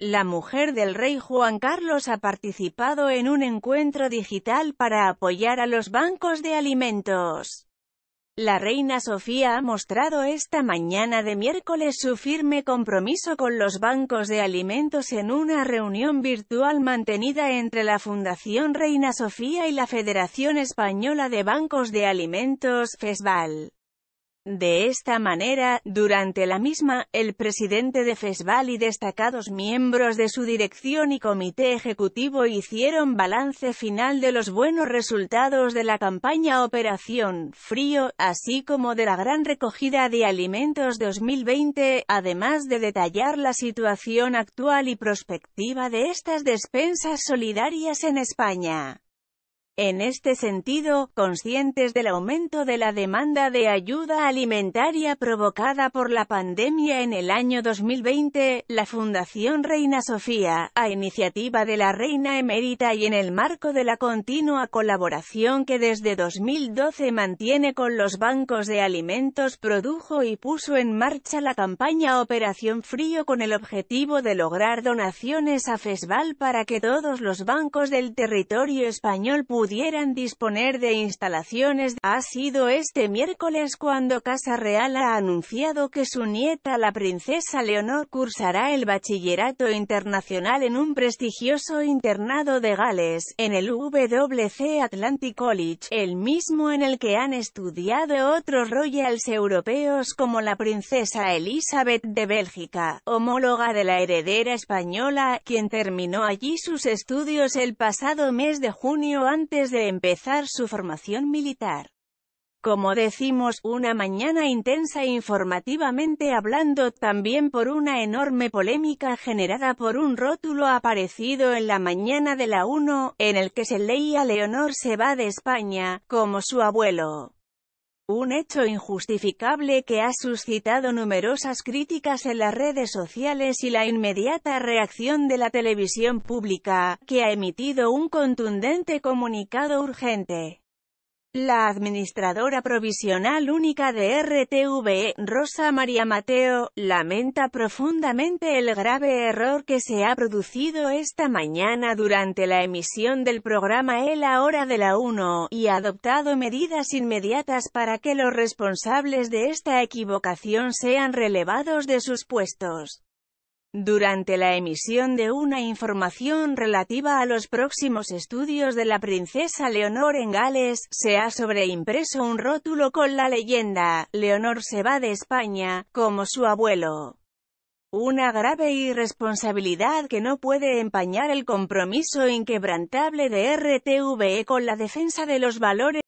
La mujer del rey Juan Carlos ha participado en un encuentro digital para apoyar a los bancos de alimentos. La reina Sofía ha mostrado esta mañana de miércoles su firme compromiso con los bancos de alimentos en una reunión virtual mantenida entre la Fundación Reina Sofía y la Federación Española de Bancos de Alimentos, FESBAL. De esta manera, durante la misma, el presidente de FESVAL y destacados miembros de su dirección y comité ejecutivo hicieron balance final de los buenos resultados de la campaña Operación Frío, así como de la gran recogida de alimentos 2020, además de detallar la situación actual y prospectiva de estas despensas solidarias en España. En este sentido, conscientes del aumento de la demanda de ayuda alimentaria provocada por la pandemia en el año 2020, la Fundación Reina Sofía, a iniciativa de la Reina Emérita y en el marco de la continua colaboración que desde 2012 mantiene con los bancos de alimentos, produjo y puso en marcha la campaña Operación Frío con el objetivo de lograr donaciones a FESVAL para que todos los bancos del territorio español pudieran pudieran disponer de instalaciones. Ha sido este miércoles cuando Casa Real ha anunciado que su nieta la princesa Leonor cursará el bachillerato internacional en un prestigioso internado de Gales, en el WC Atlantic College, el mismo en el que han estudiado otros royals europeos como la princesa Elizabeth de Bélgica, homóloga de la heredera española, quien terminó allí sus estudios el pasado mes de junio antes de empezar su formación militar. Como decimos, una mañana intensa e informativamente hablando, también por una enorme polémica generada por un rótulo aparecido en la mañana de la 1, en el que se leía Leonor se va de España, como su abuelo. Un hecho injustificable que ha suscitado numerosas críticas en las redes sociales y la inmediata reacción de la televisión pública, que ha emitido un contundente comunicado urgente. La administradora provisional única de RTV, Rosa María Mateo, lamenta profundamente el grave error que se ha producido esta mañana durante la emisión del programa El Hora de la 1, y ha adoptado medidas inmediatas para que los responsables de esta equivocación sean relevados de sus puestos durante la emisión de una información relativa a los próximos estudios de la princesa Leonor en Gales, se ha sobreimpreso un rótulo con la leyenda, Leonor se va de España, como su abuelo. Una grave irresponsabilidad que no puede empañar el compromiso inquebrantable de RTVE con la defensa de los valores